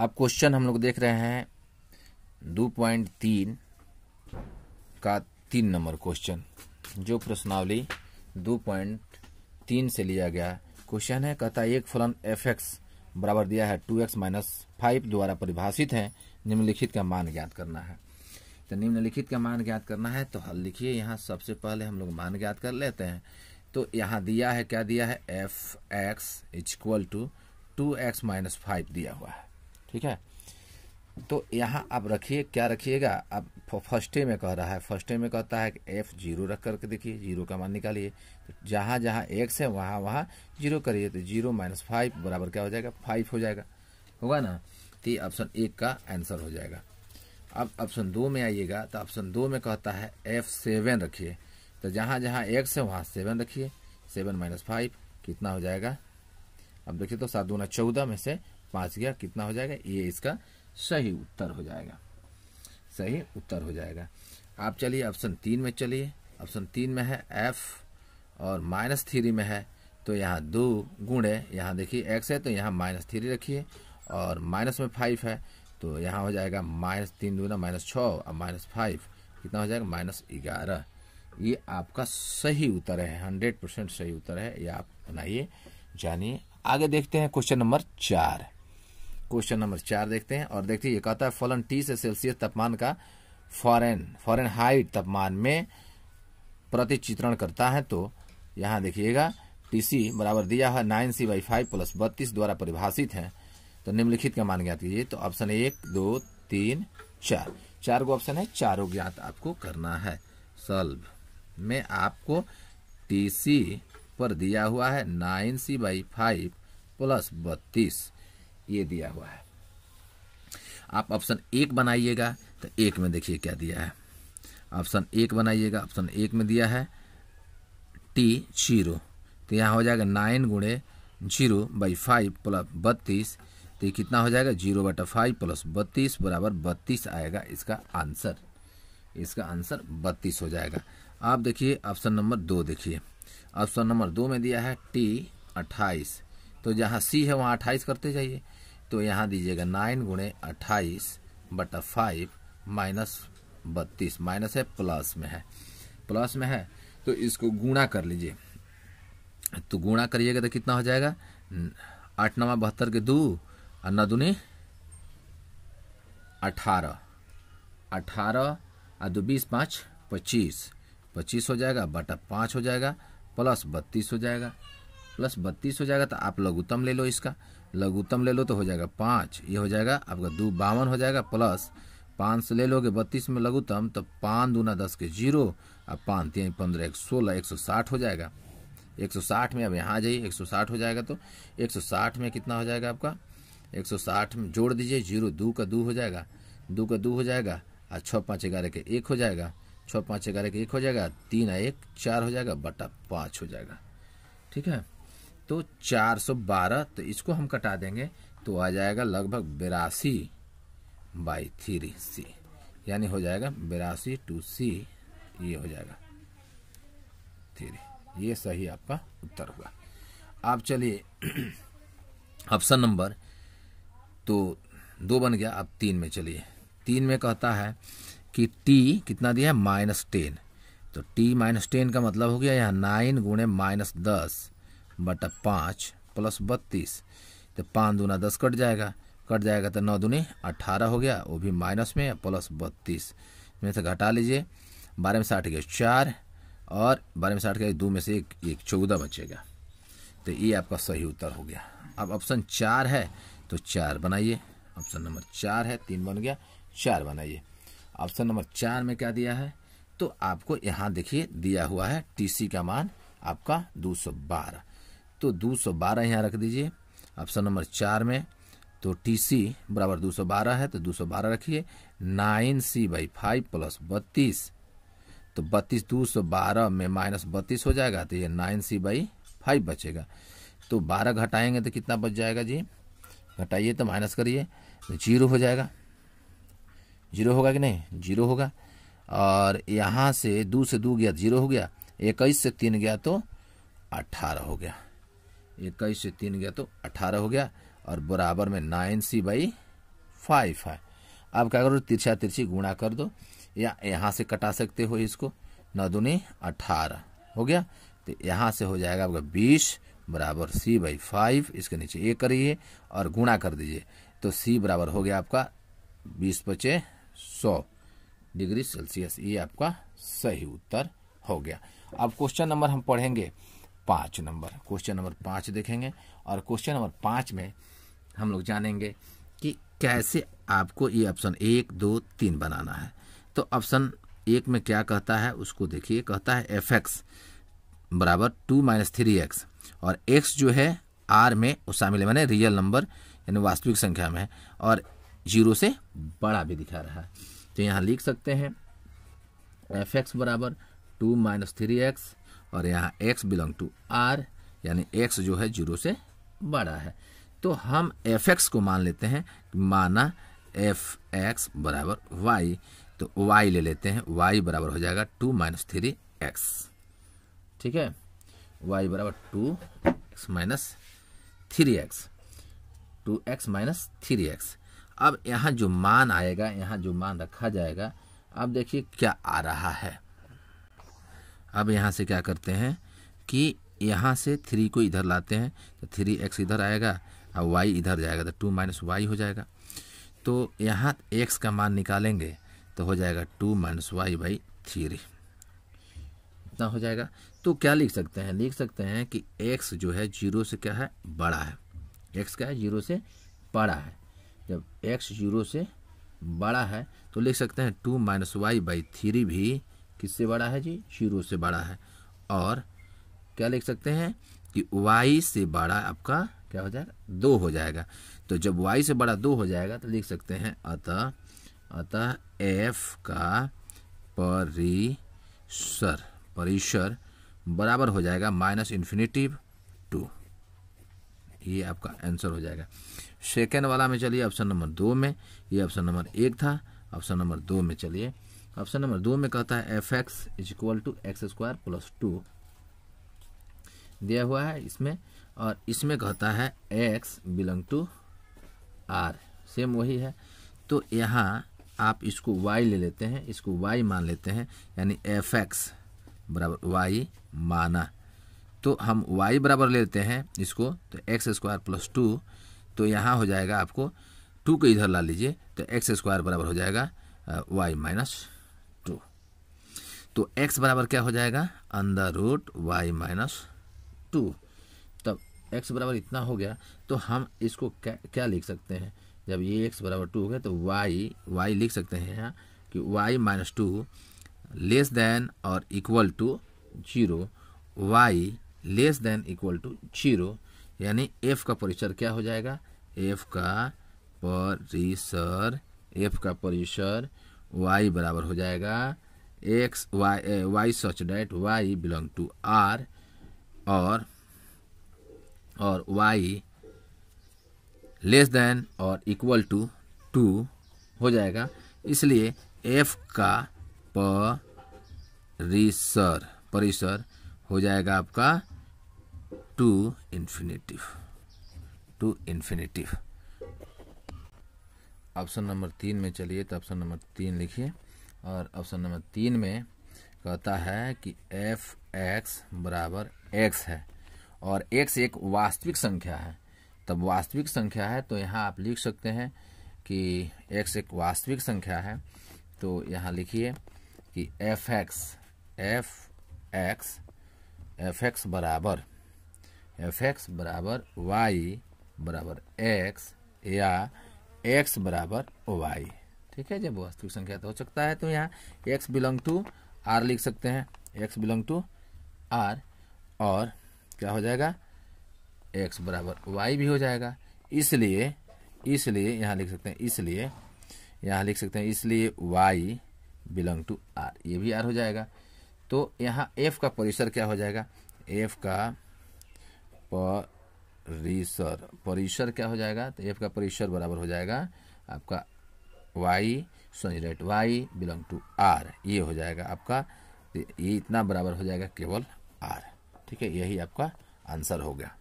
अब क्वेश्चन हम लोग देख रहे हैं दो पॉइंट तीन का तीन नंबर क्वेश्चन जो प्रश्नावली दो पॉइंट तीन से लिया गया क्वेश्चन है कहता एक फलन एफ एक्स बराबर दिया है टू एक्स माइनस फाइव द्वारा परिभाषित है निम्नलिखित का मान ज्ञात करना है तो निम्नलिखित का मान ज्ञात करना है तो हल लिखिए यहाँ सबसे पहले हम लोग मान ज्ञात कर लेते हैं तो यहाँ दिया है क्या दिया है F X equal to two X minus five दिया हुआ है ठीक है तो यहाँ आप रखिए क्या रखिएगा आप फर्स्टे में कह रहा है फर्स्टे में कहता है कि एफ जीरो रख करके देखिए जीरो का मान निकालिए तो जहाँ जहाँ एक्स है वहाँ वहाँ जीरो करिए तो जीरो माइनस फाइव बराबर क्या हो जाएगा फाइव हो जाएगा होगा ना तो ये ऑप्शन एक का आंसर हो जाएगा अब ऑप्शन दो में आइएगा तो ऑप्शन दो में कहता है एफ सेवन रखिए तो जहाँ जहाँ एक्स है वहाँ सेवन रखिए सेवन माइनस फाइव कितना हो जाएगा अब देखिए तो सात दूना चौदह में से पाँच गया कितना हो जाएगा ये इसका सही उत्तर हो जाएगा सही उत्तर हो जाएगा आप चलिए ऑप्शन तीन में चलिए ऑप्शन तीन में है एफ और माइनस थ्री में है तो यहाँ दो गुण है यहाँ देखिए एक्स है तो यहाँ माइनस थ्री रखिए और माइनस में फाइव है तो यहाँ हो जाएगा माइनस तीन दूना माइनस छः और माइनस फाइव कितना हो जाएगा माइनस ग्यारह ये आपका सही उत्तर है हंड्रेड परसेंट सही उत्तर है ये आप बनाइए जानिए आगे देखते हैं क्वेश्चन नंबर चार क्वेश्चन नंबर चार देखते हैं और देखते हैं ये कहता है फॉलन टी से सेल्सियस तापमान का फॉरेन फॉरेन हाइट तापमान में प्रतिचित्रण करता है तो यहाँ देखिएगा टीसी बराबर दिया है nine C by five plus बत्तीस द्वारा परिभाषित है तो निम्नलिखित का मान ज्ञात कीजिए तो ऑप्शन एक दो तीन चार चार गो ऑप्शन है चारो ज्ञात आपको करना है सल्व में आपको टीसी पर दिया हुआ है nine C by five plus बत्तीस ये दिया हुआ है आप ऑप्शन एक बनाइएगा तो एक में देखिए क्या दिया है ऑप्शन एक बनाइएगा ऑप्शन एक में दिया है टी जीरो तो यहाँ हो जाएगा नाइन गुणे जीरो बाई फाइव प्लस बत्तीस तो ये कितना हो जाएगा जीरो बटा फाइव प्लस बत्तीस बराबर बत्तीस आएगा इसका आंसर इसका आंसर बत्तीस हो जाएगा आप देखिए ऑप्शन नंबर दो देखिए ऑप्शन नंबर दो में दिया है टी अट्ठाईस तो जहाँ सी है वहाँ अट्ठाईस करते जाइए तो यहाँ दीजिएगा नाइन गुणे अट्ठाईस बटा फाइव माइनस बत्तीस माइनस है प्लस में है प्लस में है तो इसको गुणा कर लीजिए तो गुणा करिएगा तो कितना हो जाएगा आठ नवा बहत्तर के दो और न दुनी अठारह अठारह और दो बीस पाँच पच्चीस पच्चीस हो जाएगा बटा पाँच हो जाएगा प्लस बत्तीस हो जाएगा प्लस बत्तीस हो जाएगा तो आप लघुतम ले लो इसका लघुत्तम ले लो तो हो जाएगा पाँच ये हो जाएगा आपका दो बावन हो जाएगा प्लस पाँच से ले लोगे बत्तीस में लघुत्तम तो पाँच दूना दस के जीरो अब पाँच तीन पंद्रह एक सोलह एक सौ साठ हो जाएगा एक सौ साठ में अब यहाँ आ जाइए एक सौ साठ हो जाएगा तो एक सौ साठ में कितना हो जाएगा आपका एक सौ साठ में जोड़ दीजिए जीरो दो का दो हो जाएगा दो का दो हो जाएगा और छः पाँच ग्यारह के एक हो जाएगा छः पाँच ग्यारह के एक हो जाएगा तीन एक चार हो जाएगा बटा पाँच हो जाएगा ठीक है तो 412 तो इसको हम कटा देंगे तो आ जाएगा लगभग बिरासी बाई थ्री सी यानी हो जाएगा बिरासी टू सी ये हो जाएगा थ्री ये सही आपका उत्तर हुआ आप चलिए ऑप्शन नंबर तो दो बन गया अब तीन में चलिए तीन में कहता है कि टी कितना दिया है माइनस टेन तो टी माइनस टेन का मतलब हो गया यहाँ नाइन गुणे माइनस दस बटा पाँच प्लस बत्तीस तो पाँच दूना दस कट जाएगा कट जाएगा तो नौ दूनी अट्ठारह हो गया वो भी माइनस में प्लस बत्तीस में से घटा लीजिए बारह में साठ गया चार और बारह में साठ गए दो में से एक एक चौदह बचेगा तो ये आपका सही उत्तर हो गया अब ऑप्शन चार है तो चार बनाइए ऑप्शन नंबर चार है तीन बन गया चार बनाइए ऑप्शन नंबर चार में क्या दिया है तो आपको यहाँ देखिए दिया हुआ है टीसी का मान आपका दो सौ बारह तो 212 यहाँ रख दीजिए ऑप्शन नंबर चार में तो टी सी बराबर 212 है तो 212 रखिए nine C by five plus बत्तीस तो बत्तीस दो सौ बारह में माइनस बत्तीस हो जाएगा तो ये नाइन सी बाई फाइव बचेगा तो बारह घटाएंगे तो कितना बच जाएगा जी घटाइए तो माइनस करिए तो जीरो हो जाएगा जीरो होगा कि नहीं जीरो होगा और यहाँ से दो से दो गया जीरो हो गया इक्कीस से तीन गया तो अट्ठारह हो गया इक्कीस से तीन गया तो अठारह हो गया और बराबर में नाइन सी बाई फाइव है अब क्या करो तिरछा तिरछी गुणा कर दो या यहाँ से कटा सकते हो इसको नौ दुनी अठारह हो गया तो यहाँ से हो जाएगा आपका बीस बराबर सी बाई फाइव इसके नीचे ए करिए और गुणा कर दीजिए तो सी बराबर हो गया आपका बीस पचे सौ डिग्री सेल्सियस ये आपका सही उत्तर हो गया अब क्वेश्चन नंबर हम पढ़ेंगे पाँच नंबर क्वेश्चन नंबर पाँच देखेंगे और क्वेश्चन नंबर पाँच में हम लोग जानेंगे कि कैसे आपको ये ऑप्शन एक दो तीन बनाना है तो ऑप्शन एक में क्या कहता है उसको देखिए कहता है एफ एक्स बराबर टू माइनस थ्री एक्स और एक्स जो है आर में वो शामिल है मैंने रियल नंबर यानी वास्तविक संख्या में है और जीरो से बड़ा भी दिखा रहा है तो यहाँ लिख सकते हैं एफ एक्स बराबर टू माइनस थ्री एक्स और यहाँ एक्स बिलोंग टू आर यानी एक्स जो है जीरो से बड़ा है तो हम एफ एक्स को मान लेते हैं माना एफ एक्स बराबर वाई तो वाई ले लेते हैं वाई बराबर हो जाएगा टू माइनस थ्री एक्स ठीक है वाई बराबर two X minus three X two X minus three X अब यहाँ जो मान आएगा यहाँ जो मान रखा जाएगा अब देखिए क्या आ रहा है अब यहाँ से क्या करते हैं कि यहाँ से थ्री को इधर लाते हैं तो थ्री एक्स इधर आएगा और वाई इधर जाएगा तो टू माइनस वाई हो जाएगा तो यहाँ एक्स का मान निकालेंगे तो हो जाएगा two minus Y by three इतना हो जाएगा तो क्या लिख सकते हैं लिख सकते हैं कि एक्स जो है जीरो से क्या है बड़ा है एक्स क्या है जीरो से बड़ा है जब एक्स जीरो से बड़ा है तो लिख सकते हैं two minus Y by three भी किससे बड़ा है जी जीरो से बड़ा है और क्या लिख सकते हैं कि वाई से बड़ा आपका क्या हो जाएगा दो हो जाएगा तो जब वाई से बड़ा दो हो जाएगा तो लिख सकते हैं अतः अतः एफ का परिसर परिसर बराबर हो जाएगा माइनस इन्फिनेटिव टू ये आपका आंसर हो जाएगा सेकेंड वाला में चलिए ऑप्शन नंबर दो में ये ऑप्शन नंबर एक था ऑप्शन नंबर दो में चलिए ऑप्शन नंबर दो में कहता है F X is equal to X square plus two दिया हुआ है इसमें और इसमें कहता है X belong to R same वही है तो यहाँ आप इसको वाई ले लेते हैं इसको वाई मान लेते हैं यानी एफ एक्स बराबर वाई माना तो हम वाई बराबर लेते हैं इसको तो एक्स स्क्वायर प्लस टू तो यहाँ हो जाएगा आपको टू को इधर ला लीजिए तो एक्स स्क्वायर बराबर हो जाएगा वाई माइनस तो x बराबर क्या हो जाएगा अंदर रूट वाई माइनस टू तब x बराबर इतना हो गया तो हम इसको क्या क्या लिख सकते हैं जब ये x बराबर टू हो गया तो y y लिख सकते हैं यहाँ कि y minus two less than और equal to zero y less than equal to zero यानी f का परिसर क्या हो जाएगा f का परिसर f का परिसर y बराबर हो जाएगा x y uh, y such that y belong to r or or y less than और इक्वल टू टू हो जाएगा इसलिए एफ का परिसर परिसर हो जाएगा आपका to infinity to infinity option number तीन में चलिए तो ऑप्शन नंबर तीन लिखिए और ऑप्शन नंबर तीन में कहता है कि एफ एक्स बराबर एक्स है और एक्स एक वास्तविक संख्या है तब वास्तविक संख्या है तो यहाँ आप लिख सकते हैं कि एक्स एक वास्तविक संख्या है तो यहाँ लिखिए कि F X F X F X बराबर एफ एक्स बराबर वाई बराबर एक्स या एक्स बराबर वाई ठीक है जब वास्तविक संख्या तो हो सकता है तो यहाँ एक्स बिलोंग टू आर लिख सकते हैं एक्स बिलोंग टू आर और क्या हो जाएगा एक्स बराबर वाई भी हो जाएगा इसलिए इसलिए यहाँ लिख सकते हैं इसलिए यहाँ लिख सकते हैं इसलिए वाई बिलोंग टू आर ये भी आर हो जाएगा तो यहाँ एफ का परिसर क्या हो जाएगा एफ का परिसर परिसर क्या हो जाएगा तो एफ का परिसर बराबर हो जाएगा आपका वाई सॉन्जरेट वाई बिलोंग टू आर ये हो जाएगा आपका ये इतना बराबर हो जाएगा केवल आर ठीक है यही आपका आंसर हो गया